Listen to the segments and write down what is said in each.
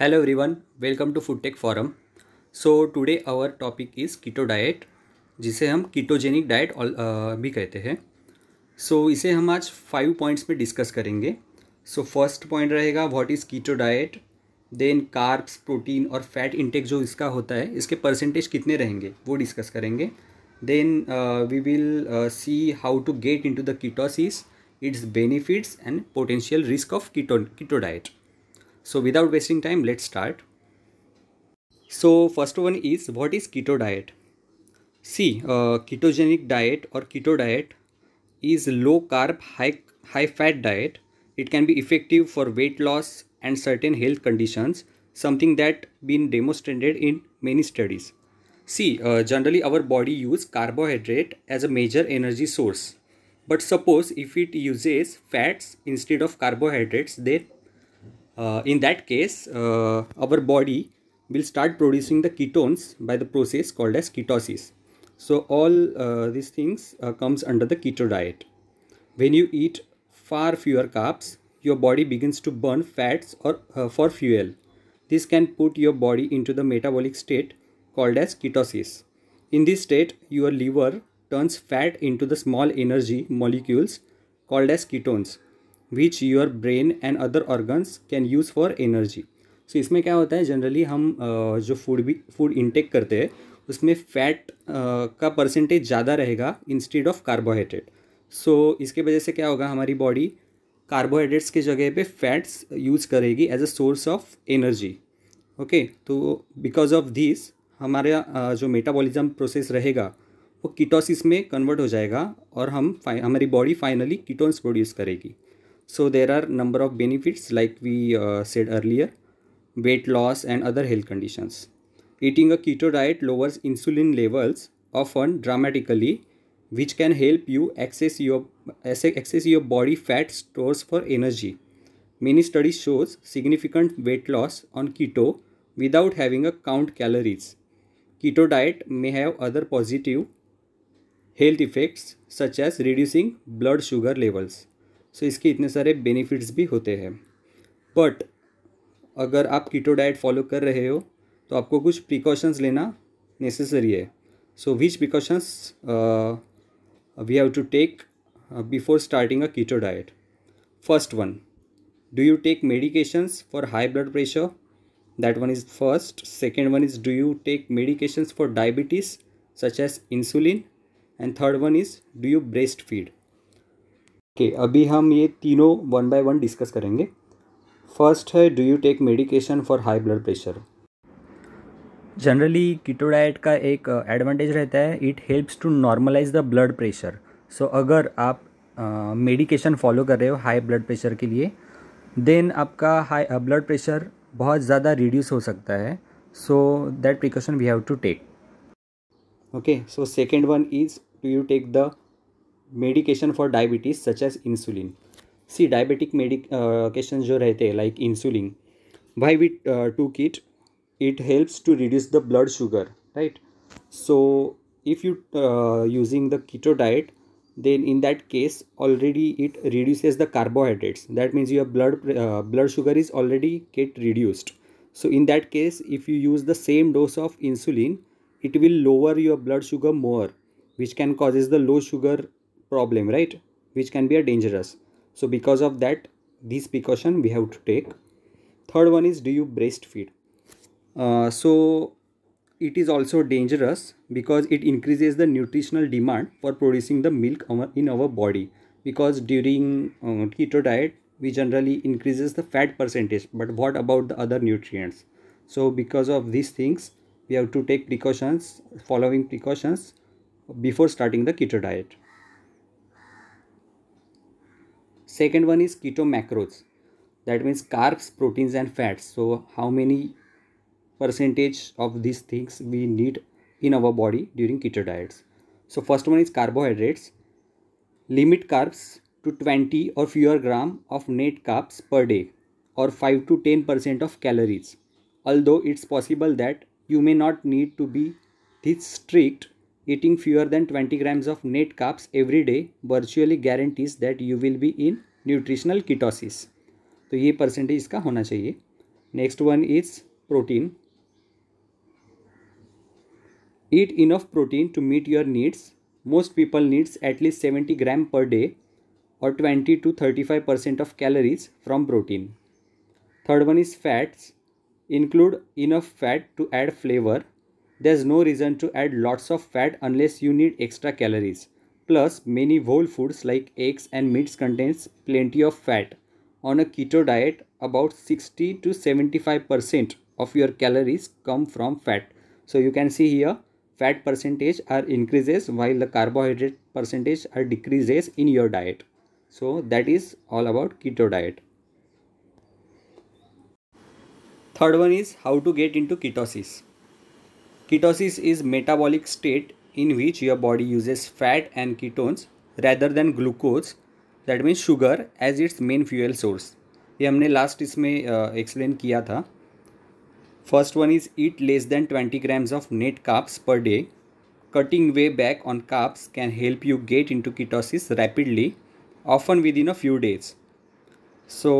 Hello everyone welcome to food tech forum so today our topic is keto diet जिसे हम ketogenic diet भी कहते हैं सो so, इसे हम आज फाइव पॉइंट्स में डिस्कस करेंगे सो फर्स्ट पॉइंट रहेगा what is keto diet then carbs protein और फैट इंटेक जो इसका होता है इसके परसेंटेज कितने रहेंगे वो डिस्कस करेंगे then we will see how to get into the ketosis its benefits and potential risk of keto keto diet So without wasting time, let's start. So first one is what is keto diet? See, uh, ketogenic diet or keto diet is low carb, high, high fat diet. It can be effective for weight loss and certain health conditions, something that been demonstrated in many studies. See, uh, generally our body use carbohydrate as a major energy source. But suppose if it uses fats instead of carbohydrates, then uh, in that case, uh, our body will start producing the ketones by the process called as ketosis. So all uh, these things uh, comes under the keto diet. When you eat far fewer carbs, your body begins to burn fats or uh, for fuel. This can put your body into the metabolic state called as ketosis. In this state, your liver turns fat into the small energy molecules called as ketones which your brain and other organs can use for energy so इसमें क्या होता है generally हम जो food भी food intake करते हैं उसमें फैट का परसेंटेज ज़्यादा रहेगा इंस्टीड ऑफ कार्बोहाइड्रेट सो इसके वजह से क्या होगा हमारी बॉडी कार्बोहाइड्रेट्स के जगह पे फैट्स यूज़ करेगी as to a source of energy okay तो बिकॉज ऑफ दिस हमारा जो मेटाबॉलिज्म प्रोसेस रहेगा वो कीटोसिस में कन्वर्ट हो जाएगा और हम हमारी बॉडी फाइनली कीटोन्स प्रोड्यूस करेगी so there are number of benefits like we uh, said earlier weight loss and other health conditions eating a keto diet lowers insulin levels often dramatically which can help you access your access your body fat stores for energy many studies shows significant weight loss on keto without having a count calories keto diet may have other positive health effects such as reducing blood sugar levels so so, इसके इतने सारे benefits भी होते हैं but अगर आप keto diet follow कर रहे हो तो आपको कुछ प्रिकॉशंस लेना नेसेसरी है so which precautions we have to take before starting a keto diet first one do you take medications for high blood pressure that one is first second one is do you take medications for diabetes such as insulin and third one is do you breast feed okay okay, अभी हम ये तीनों one by one discuss करेंगे first है do you take medication for high blood pressure generally keto diet का एक advantage uh, रहता है it helps to normalize the blood pressure so अगर आप मेडिकेशन uh, फॉलो कर रहे हो हाई ब्लड प्रेशर के लिए देन आपका हाई ब्लड प्रेशर बहुत ज़्यादा रिड्यूस हो सकता है so that precaution we have to take okay so second one is do you take the Medication for diabetes such as insulin. See diabetic medication uh, जो रहते हैं like insulin why we to it it helps to reduce the blood sugar right so if you uh, using the keto diet then in that case already it reduces the carbohydrates that means your blood uh, blood sugar is already get reduced so in that case if you use the same dose of insulin it will lower your blood sugar more which can causes the low sugar problem right which can be a dangerous so because of that these precaution we have to take third one is do you breastfeed uh, so it is also dangerous because it increases the nutritional demand for producing the milk in our body because during uh, keto diet we generally increases the fat percentage but what about the other nutrients so because of these things we have to take precautions following precautions before starting the keto diet Second one is keto macros. That means carbs, proteins and fats. So how many percentage of these things we need in our body during keto diets. So first one is carbohydrates. Limit carbs to 20 or fewer gram of net carbs per day or 5 to 10% of calories. Although it's possible that you may not need to be this strict eating fewer than 20 grams of net carbs every day virtually guarantees that you will be in nutritional ketosis तो ये percentage इसका होना चाहिए next one is protein eat enough protein to meet your needs most people needs at least seventy gram per day और twenty to thirty five percent of calories from protein third one is fats include enough fat to add flavor there's no reason to add lots of fat unless you need extra calories. Plus, many whole foods like eggs and meats contains plenty of fat. On a keto diet, about 60 to 75% of your calories come from fat. So you can see here, fat percentage are increases while the carbohydrate percentage are decreases in your diet. So that is all about keto diet. Third one is how to get into ketosis. Ketosis is metabolic state in which your body uses fat and ketones rather than glucose that means sugar as its main fuel source ये हमने last इसमें explain uh, किया था first one is eat less than twenty grams of net carbs per day cutting way back on carbs can help you get into ketosis rapidly often within a few days so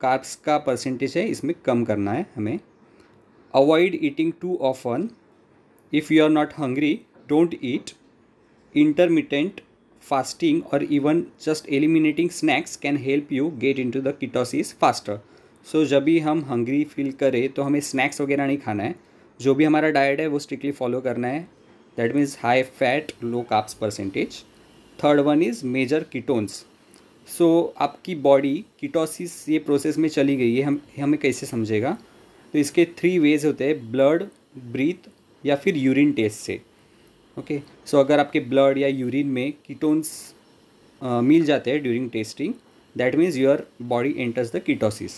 carbs का percentage है इसमें कम करना है हमें avoid eating too often if you are not hungry don't eat intermittent fasting और even just eliminating snacks can help you get into the ketosis faster so जब भी हम हंग्री फील करें तो हमें स्नैक्स वगैरह नहीं खाना है जो भी हमारा डाइट है वो स्ट्रिक्टली फॉलो करना है that means high fat low carbs percentage third one is measure ketones so आपकी बॉडी कीटोसिस ये प्रोसेस में चली गई है हम हमें कैसे समझेगा तो इसके थ्री वेज होते हैं ब्लड ब्रीथ या फिर यूरिन टेस्ट से ओके okay? सो so, अगर आपके ब्लड या यूरिन में कीटोन्स मिल जाते हैं during testing that means your body enters the ketosis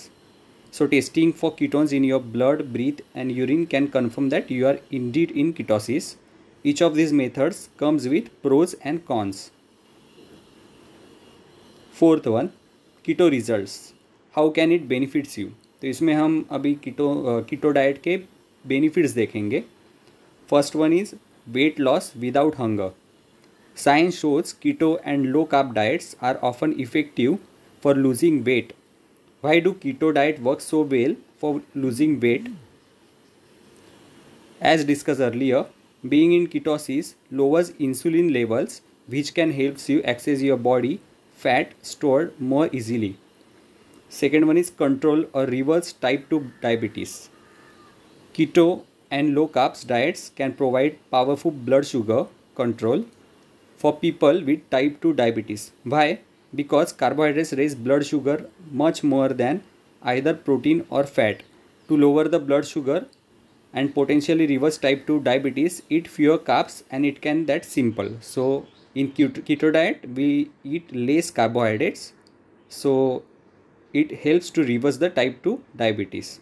so testing for ketones in your blood breath and urine can confirm that you are indeed in ketosis each of this methods comes with pros and cons fourth one keto result how can it benefits you तो इसमें हम अभी keto keto diet के benefits देखेंगे First one is weight loss without hunger. Science shows keto and low carb diets are often effective for losing weight. Why do keto diet work so well for losing weight? As discussed earlier, being in ketosis lowers insulin levels which can help you access your body fat stored more easily. Second one is control or reverse type 2 diabetes. Keto and low carbs diets can provide powerful blood sugar control for people with type 2 diabetes. Why? Because carbohydrates raise blood sugar much more than either protein or fat. To lower the blood sugar and potentially reverse type 2 diabetes, eat fewer carbs and it can that simple. So in keto diet, we eat less carbohydrates. So it helps to reverse the type 2 diabetes.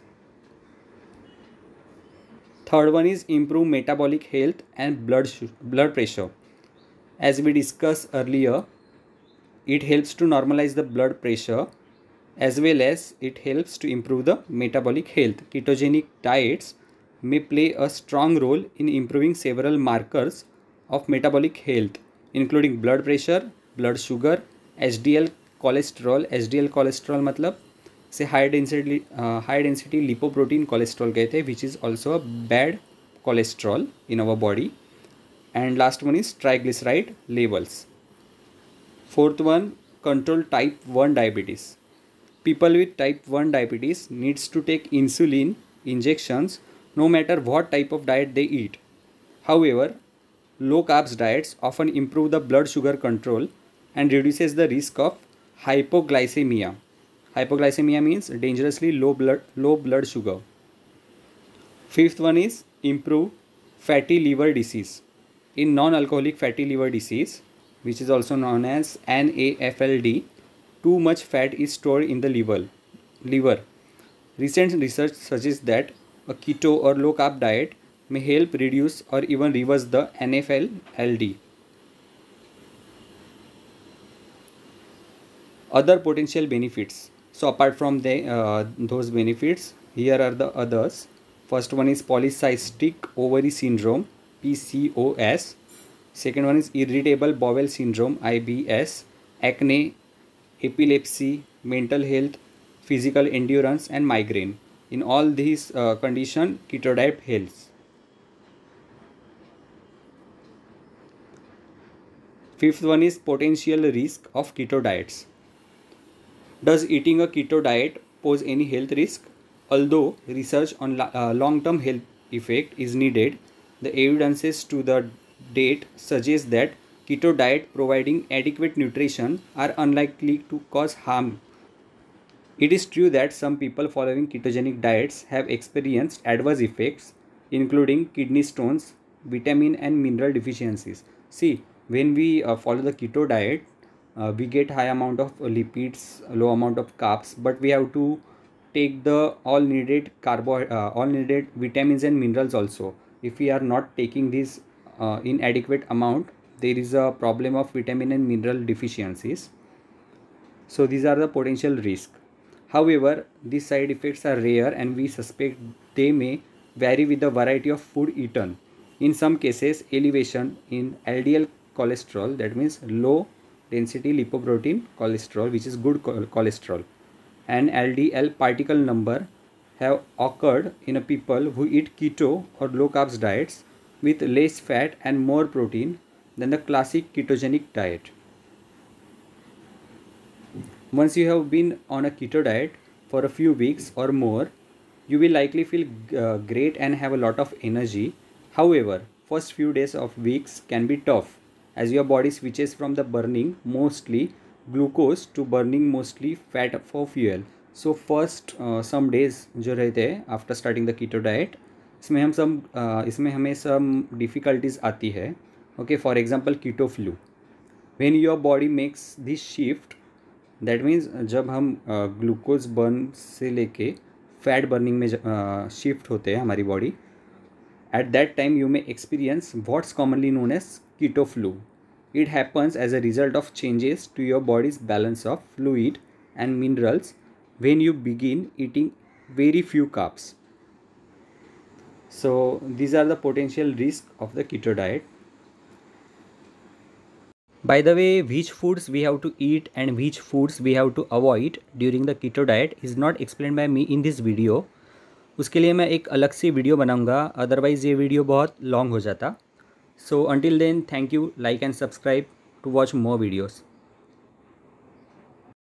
Third one is improve metabolic health and blood, blood pressure. As we discussed earlier, it helps to normalize the blood pressure as well as it helps to improve the metabolic health. Ketogenic diets may play a strong role in improving several markers of metabolic health, including blood pressure, blood sugar, HDL cholesterol, HDL cholesterol मतलब से high density high density lipoprotein cholesterol गए थे which is also a bad cholesterol in our body and last one is triglyceride levels fourth one control type one diabetes people with type one diabetes needs to take insulin injections no matter what type of diet they eat however low carbs diets often improve the blood sugar control and reduces the risk of hypoglycemia Hypoglycemia means dangerously low blood, low blood sugar. Fifth one is improve fatty liver disease. In non-alcoholic fatty liver disease, which is also known as NAFLD, too much fat is stored in the liver. liver. Recent research suggests that a keto or low carb diet may help reduce or even reverse the NAFLD. Other potential benefits so apart from the, uh, those benefits here are the others first one is polycystic ovary syndrome PCOS second one is irritable bowel syndrome IBS acne epilepsy mental health physical endurance and migraine in all these uh, condition diet helps fifth one is potential risk of keto diets does eating a keto diet pose any health risk? Although research on uh, long term health effect is needed, the evidences to the date suggest that keto diet providing adequate nutrition are unlikely to cause harm. It is true that some people following ketogenic diets have experienced adverse effects including kidney stones, vitamin and mineral deficiencies. See, when we uh, follow the keto diet, uh, we get high amount of lipids low amount of carbs but we have to take the all needed carbo uh, all needed vitamins and minerals also if we are not taking this uh, in adequate amount there is a problem of vitamin and mineral deficiencies so these are the potential risk however these side effects are rare and we suspect they may vary with the variety of food eaten in some cases elevation in ldl cholesterol that means low density lipoprotein cholesterol which is good cholesterol and LDL particle number have occurred in people who eat keto or low carbs diets with less fat and more protein than the classic ketogenic diet. Once you have been on a keto diet for a few weeks or more, you will likely feel uh, great and have a lot of energy. However, first few days of weeks can be tough as your body switches from the burning mostly glucose to burning mostly fat for fuel so first some days जो रहते हैं after starting the keto diet इसमें हम सम uh, इसमें हमें सम difficulties आती है okay for example keto flu when your body makes this shift that means जब हम ग्लूकोज uh, बर्न से लेके फैट बर्निंग में शिफ्ट uh, होते हैं हमारी body at that time you may experience what's commonly known as keto flu. It happens as a result of changes to your body's balance of fluid and minerals when you begin eating very few carbs. So these are the potential risks of the keto diet. By the way, which foods we have to eat and which foods we have to avoid during the keto diet is not explained by me in this video. उसके लिए मैं एक अलग से video बनाऊंगा otherwise ये video बहुत long हो जाता so until then, thank you, like and subscribe to watch more videos.